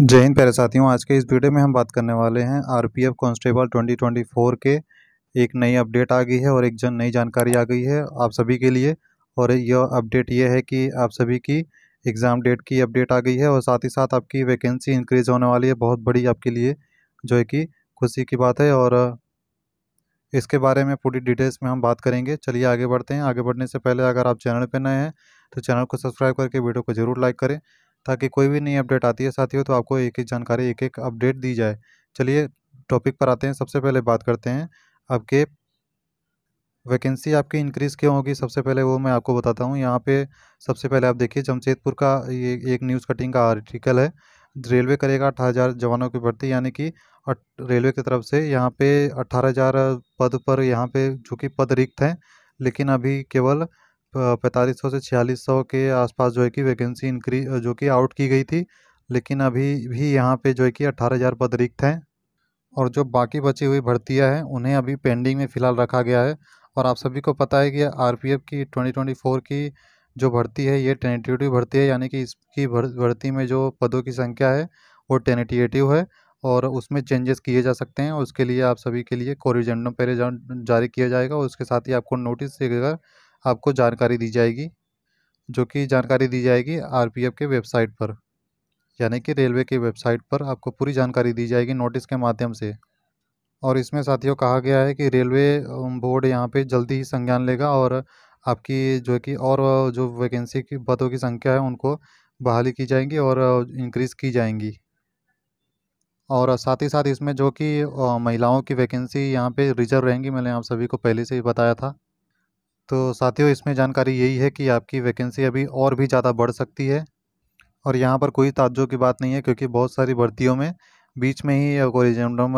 जय हिंद प्यारे साथियों आज के इस वीडियो में हम बात करने वाले हैं आरपीएफ कांस्टेबल 2024 के एक नई अपडेट आ गई है और एक जन नई जानकारी आ गई है आप सभी के लिए और यह अपडेट ये है कि आप सभी की एग्ज़ाम डेट की अपडेट आ गई है और साथ ही साथ आपकी वैकेंसी इंक्रीज़ होने वाली है बहुत बड़ी आपके लिए जो है कि खुशी की बात है और इसके बारे में पूरी डिटेल्स में हम बात करेंगे चलिए आगे बढ़ते हैं आगे बढ़ने से पहले अगर आप चैनल पर नए हैं तो चैनल को सब्सक्राइब करके वीडियो को ज़रूर लाइक करें ताकि कोई भी नई अपडेट आती है साथियों तो आपको एक एक जानकारी एक एक अपडेट दी जाए चलिए टॉपिक पर आते हैं सबसे पहले बात करते हैं आपके वैकेंसी आपकी इंक्रीज़ क्यों होगी सबसे पहले वो मैं आपको बताता हूँ यहाँ पे सबसे पहले आप देखिए जमशेदपुर का ये एक न्यूज़ कटिंग का आर्टिकल है रेलवे करेगा अठारह हज़ार जवानों की भर्ती यानी कि रेलवे की तरफ से यहाँ पे अट्ठारह हज़ार पद पर यहाँ पे जो कि पद रिक्त हैं लेकिन अभी केवल पैंतालीस सौ से छियालीस सौ के आसपास जो है कि वैकेंसी इंक्री जो कि आउट की गई थी लेकिन अभी भी यहाँ पे जो है कि अट्ठारह हज़ार पद रिक्त हैं और जो बाकी बची हुई भर्तियाँ हैं उन्हें अभी पेंडिंग में फ़िलहाल रखा गया है और आप सभी को पता है कि आरपीएफ की 2024 की जो भर्ती है ये टेनेटिव भर्ती है यानी कि इसकी भर्ती में जो पदों की संख्या है वो टेनेटिव है और उसमें चेंजेस किए जा सकते हैं और उसके लिए आप सभी के लिए कोरिजेंडम पहले जारी किया जाएगा और उसके साथ ही आपको नोटिस देगा आपको जानकारी दी जाएगी जो कि जानकारी दी जाएगी आरपीएफ के वेबसाइट पर यानी कि रेलवे की वेबसाइट पर आपको पूरी जानकारी दी जाएगी नोटिस के माध्यम से और इसमें साथियों कहा गया है कि रेलवे बोर्ड यहाँ पे जल्दी ही संज्ञान लेगा और आपकी जो कि और जो वैकेंसी की पदों की संख्या है उनको बहाली की जाएंगी और इंक्रीज़ की जाएंगी और साथ ही साथ इसमें जो कि महिलाओं की वैकेंसी यहाँ पे रिजर्व रहेंगी मैंने आप सभी को पहले से ही बताया था तो साथियों इसमें जानकारी यही है कि आपकी वैकेंसी अभी और भी ज़्यादा बढ़ सकती है और यहाँ पर कोई ताज्जुब की बात नहीं है क्योंकि बहुत सारी भर्तियों में बीच में ही कोरिजेंडम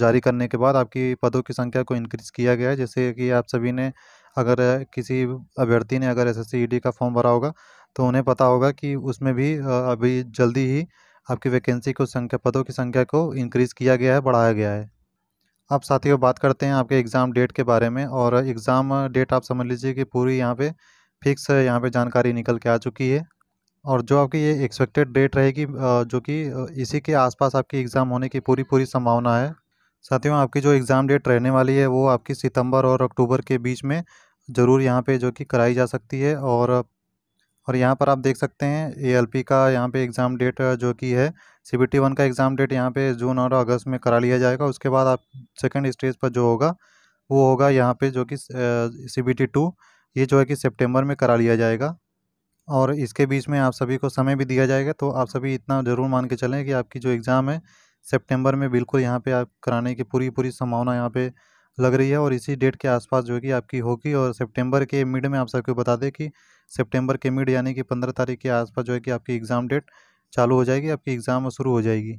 जारी करने के बाद आपकी पदों की संख्या को इंक्रीज किया गया है जैसे कि आप सभी ने अगर किसी अभ्यर्थी ने अगर एस एस e का फॉर्म भरा होगा तो उन्हें पता होगा कि उसमें भी अभी जल्दी ही आपकी वैकेंसी को संख्या पदों की संख्या को इंक्रीज़ किया गया है बढ़ाया गया है अब साथियों बात करते हैं आपके एग्ज़ाम डेट के बारे में और एग्ज़ाम डेट आप समझ लीजिए कि पूरी यहाँ पे फिक्स यहाँ पे जानकारी निकल के आ चुकी है और जो आपकी ये एक्सपेक्टेड डेट रहेगी जो कि इसी के आसपास आपकी एग्ज़ाम होने की पूरी पूरी संभावना है साथियों आपकी जो एग्ज़ाम डेट रहने वाली है वो आपकी सितंबर और अक्टूबर के बीच में ज़रूर यहाँ पे जो कि कराई जा सकती है और और यहाँ पर आप देख सकते हैं ए का यहाँ पे एग्ज़ाम डेट जो कि है सी बी टी वन का एग्ज़ाम डेट यहाँ पे जून और अगस्त में करा लिया जाएगा उसके बाद आप सेकेंड स्टेज पर जो होगा वो होगा यहाँ पे जो कि सी बी टी टू ये जो है कि सितंबर में करा लिया जाएगा और इसके बीच में आप सभी को समय भी दिया जाएगा तो आप सभी इतना ज़रूर मान के चलें कि आपकी जो एग्ज़ाम है सेप्टेम्बर में बिल्कुल यहाँ पर आप कराने की पूरी पूरी संभावना यहाँ पर लग रही है और इसी डेट के आसपास जो कि आपकी होगी और सितंबर के मिड में आप सबको बता दें कि सितंबर के मिड यानी कि पंद्रह तारीख के आसपास जो है कि आपकी एग्ज़ाम डेट चालू हो जाएगी आपकी एग्ज़ाम शुरू हो जाएगी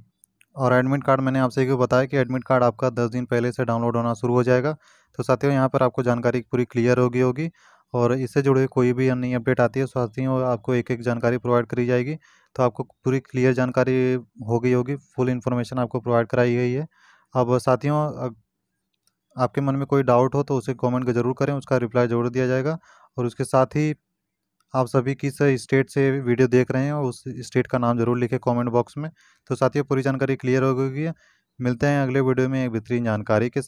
और एडमिट कार्ड मैंने आपसे ये बताया कि एडमिट कार्ड आपका दस दिन पहले से डाउनलोड होना शुरू हो जाएगा तो साथियों यहाँ पर आपको जानकारी पूरी क्लियर होगी होगी और इससे जुड़े कोई भी नई अपडेट आती है साथियों आपको एक एक जानकारी प्रोवाइड करी जाएगी तो आपको पूरी क्लियर जानकारी हो गई होगी फुल इन्फॉर्मेशन आपको प्रोवाइड कराई गई है अब साथियों आपके मन में कोई डाउट हो तो उसे कमेंट ज़रूर करें उसका रिप्लाई ज़रूर दिया जाएगा और उसके साथ ही आप सभी किस स्टेट से वीडियो देख रहे हैं और उस स्टेट का नाम जरूर लिखें कमेंट बॉक्स में तो साथियों पूरी जानकारी क्लियर हो गई है मिलते हैं अगले वीडियो में एक बेहतरीन जानकारी के साथ